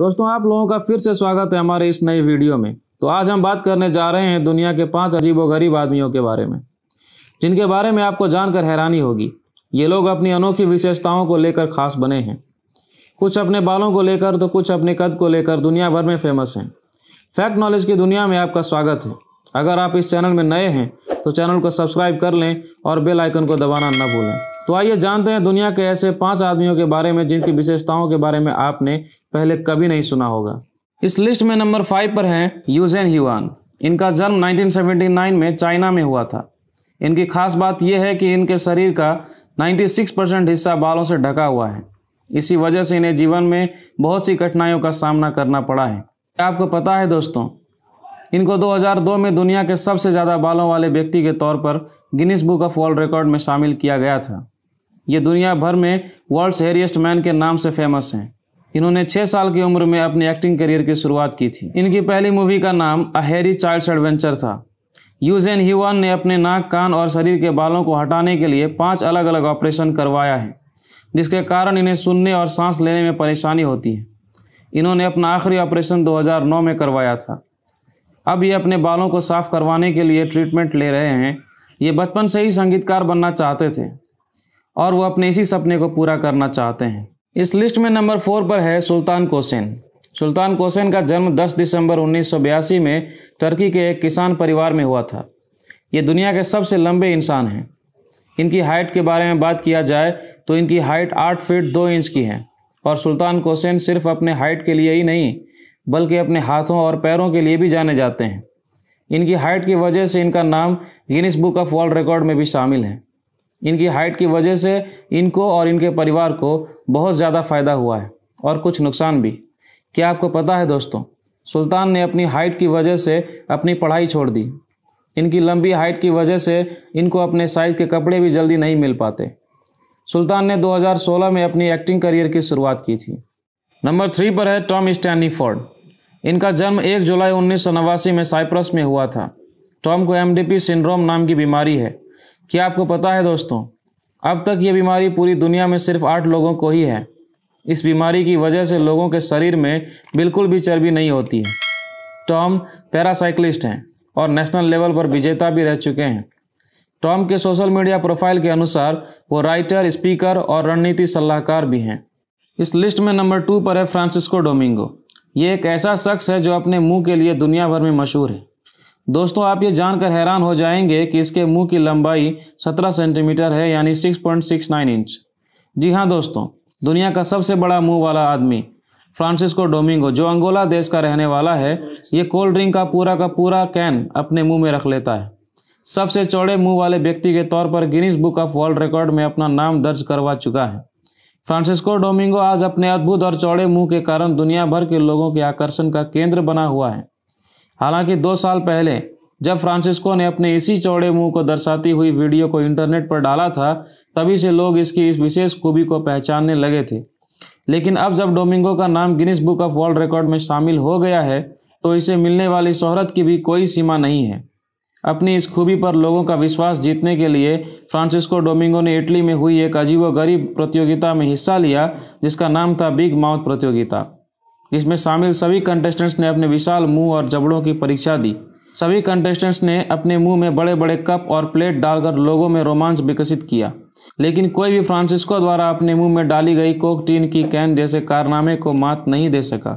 दोस्तों आप लोगों का फिर से स्वागत है हमारे इस नए वीडियो में तो आज हम बात करने जा रहे हैं दुनिया के पांच गरीब आदमियों के बारे में जिनके बारे में आपको जानकर हैरानी होगी ये लोग अपनी अनोखी विशेषताओं को लेकर खास बने हैं कुछ अपने बालों को लेकर तो कुछ अपने कद को लेकर दुनिया भर में फेमस हैं फैक्ट नॉलेज की दुनिया में आपका स्वागत है अगर आप इस चैनल में नए हैं तो चैनल को सब्सक्राइब कर लें और बेल आइकन को दबाना न भूलें तो आइए जानते हैं दुनिया के ऐसे पांच आदमियों के बारे में जिनकी विशेषताओं के बारे में आपने पहले कभी नहीं सुना होगा इस लिस्ट में नंबर फाइव पर हैं यूजेन ह्यूआन इनका जन्म 1979 में चाइना में हुआ था इनकी खास बात यह है कि इनके शरीर का 96 परसेंट हिस्सा बालों से ढका हुआ है इसी वजह से इन्हें जीवन में बहुत सी कठिनाइयों का सामना करना पड़ा है क्या आपको पता है दोस्तों इनको 2002 में दुनिया के सबसे ज़्यादा बालों वाले व्यक्ति के तौर पर Guinness book of world record में शामिल किया गया था ये दुनिया भर में वर्ल्ड्स हेरिएस्ट मैन के नाम से फेमस हैं इन्होंने छः साल की उम्र में अपने एक्टिंग करियर की शुरुआत की थी इनकी पहली मूवी का नाम अ हेरी चाइल्ड्स एडवेंचर था यूजेन ह्यूवान ने अपने नाक कान और शरीर के बालों को हटाने के लिए पांच अलग अलग ऑपरेशन करवाया है जिसके कारण इन्हें सुनने और सांस लेने में परेशानी होती है इन्होंने अपना आखिरी ऑपरेशन 2009 में करवाया था अब ये अपने बालों को साफ करवाने के लिए ट्रीटमेंट ले रहे हैं ये बचपन से ही संगीतकार बनना चाहते थे और वो अपने इसी सपने को पूरा करना चाहते हैं इस लिस्ट में नंबर फोर पर है सुल्तान कोसेन सुल्तान कोसेन का जन्म 10 दिसंबर 1982 में टर्की के एक किसान परिवार में हुआ था ये दुनिया के सबसे लंबे इंसान हैं इनकी हाइट के बारे में बात किया जाए तो इनकी हाइट आठ फीट दो इंच की है और सुल्तान कोसेन सिर्फ अपने हाइट के लिए ही नहीं बल्कि अपने हाथों और पैरों के लिए भी जाने जाते हैं इनकी हाइट की वजह से इनका नाम Guinness book of world record में भी शामिल है इनकी हाइट की वजह से इनको और इनके परिवार को बहुत ज़्यादा फ़ायदा हुआ है और कुछ नुकसान भी क्या आपको पता है दोस्तों सुल्तान ने अपनी हाइट की वजह से अपनी पढ़ाई छोड़ दी इनकी लंबी हाइट की वजह से इनको अपने साइज़ के कपड़े भी जल्दी नहीं मिल पाते सुल्तान ने 2016 में अपनी एक्टिंग करियर की शुरुआत की थी नंबर थ्री पर है टॉम फोर्ड इनका जन्म 1 जुलाई उन्नीस में साइप्रस में हुआ था टॉम को एमडीपी सिंड्रोम नाम की बीमारी है क्या आपको पता है दोस्तों अब तक ये बीमारी पूरी दुनिया में सिर्फ आठ लोगों को ही है इस बीमारी की वजह से लोगों के शरीर में बिल्कुल भी चर्बी नहीं होती है टॉम पैरासाइकिलिस्ट हैं और नेशनल लेवल पर विजेता भी रह चुके हैं टॉम के सोशल मीडिया प्रोफाइल के अनुसार वो राइटर स्पीकर और रणनीति सलाहकार भी हैं इस लिस्ट में नंबर टू पर है फ्रांसिस्को डोमिंगो ये एक ऐसा शख्स है जो अपने मुंह के लिए दुनिया भर में मशहूर है दोस्तों आप ये जानकर हैरान हो जाएंगे कि इसके मुंह की लंबाई 17 सेंटीमीटर है यानी 6.69 इंच जी हाँ दोस्तों दुनिया का सबसे बड़ा मुंह वाला आदमी फ्रांसिस्को डोमिंगो जो अंगोला देश का रहने वाला है ये कोल्ड ड्रिंक का पूरा का पूरा कैन अपने मुंह में रख लेता है सबसे चौड़े मुंह वाले व्यक्ति के तौर पर Guinness book of world record में अपना नाम दर्ज करवा चुका है फ्रांसिस्को डोमिंगो आज अपने अद्भुत और चौड़े मुंह के कारण दुनिया भर के लोगों के आकर्षण का केंद्र बना हुआ है हालांकि दो साल पहले जब फ्रांसिस्को ने अपने इसी चौड़े मुंह को दर्शाती हुई वीडियो को इंटरनेट पर डाला था तभी से लोग इसकी इस विशेष खूबी को पहचानने लगे थे लेकिन अब जब डोमिंगो का नाम Guinness book of world record में शामिल हो गया है तो इसे मिलने वाली शोहरत की भी कोई सीमा नहीं है अपनी इस खूबी पर लोगों का विश्वास जीतने के लिए फ्रांसिस्को डोमिंगो ने इटली में हुई एक अजीब गरीब प्रतियोगिता में हिस्सा लिया जिसका नाम था बिग माउथ प्रतियोगिता जिसमें शामिल सभी कंटेस्टेंट्स ने अपने विशाल मुंह और जबड़ों की परीक्षा दी सभी कंटेस्टेंट्स ने अपने मुंह में बड़े बड़े कप और प्लेट डालकर लोगों में रोमांच विकसित किया लेकिन कोई भी फ्रांसिस्को द्वारा अपने मुंह में डाली गई कोक टीन की कैन जैसे कारनामे को मात नहीं दे सका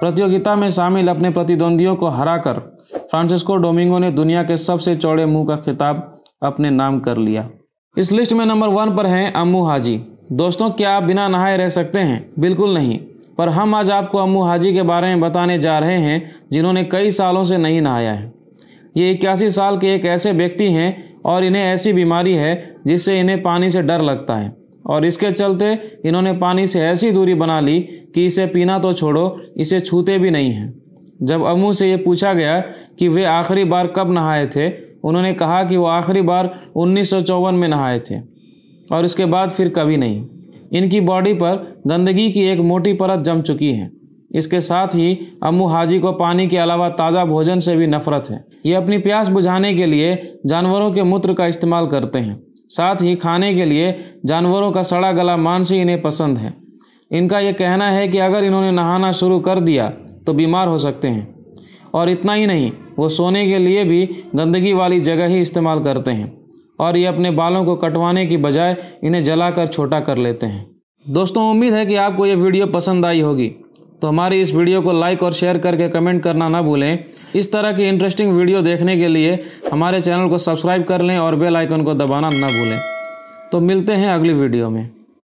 प्रतियोगिता में शामिल अपने प्रतिद्वंदियों को हराकर फ्रांसिस्को डोमिंगो ने दुनिया के सबसे चौड़े मुंह का खिताब अपने नाम कर लिया इस लिस्ट में नंबर वन पर हैं अम्मू हाजी दोस्तों क्या आप बिना नहाए रह सकते हैं बिल्कुल नहीं पर हम आज आपको अम्मू हाजी के बारे में बताने जा रहे हैं जिन्होंने कई सालों से नहीं नहाया है ये इक्यासी साल के एक ऐसे व्यक्ति हैं और इन्हें ऐसी बीमारी है जिससे इन्हें पानी से डर लगता है और इसके चलते इन्होंने पानी से ऐसी दूरी बना ली कि इसे पीना तो छोड़ो इसे छूते भी नहीं हैं जब अम्मू से ये पूछा गया कि वे आखिरी बार कब नहाए थे उन्होंने कहा कि वो आखिरी बार उन्नीस में नहाए थे और उसके बाद फिर कभी नहीं इनकी बॉडी पर गंदगी की एक मोटी परत जम चुकी है इसके साथ ही अम्मू हाजी को पानी के अलावा ताज़ा भोजन से भी नफरत है ये अपनी प्यास बुझाने के लिए जानवरों के मूत्र का इस्तेमाल करते हैं साथ ही खाने के लिए जानवरों का सड़ा गला मांस ही इन्हें पसंद है इनका यह कहना है कि अगर इन्होंने नहाना शुरू कर दिया तो बीमार हो सकते हैं और इतना ही नहीं वो सोने के लिए भी गंदगी वाली जगह ही इस्तेमाल करते हैं और ये अपने बालों को कटवाने की बजाय इन्हें जलाकर छोटा कर लेते हैं दोस्तों उम्मीद है कि आपको ये वीडियो पसंद आई होगी तो हमारी इस वीडियो को लाइक और शेयर करके कमेंट करना ना भूलें इस तरह की इंटरेस्टिंग वीडियो देखने के लिए हमारे चैनल को सब्सक्राइब कर लें और बेल आइकन को दबाना ना भूलें तो मिलते हैं अगली वीडियो में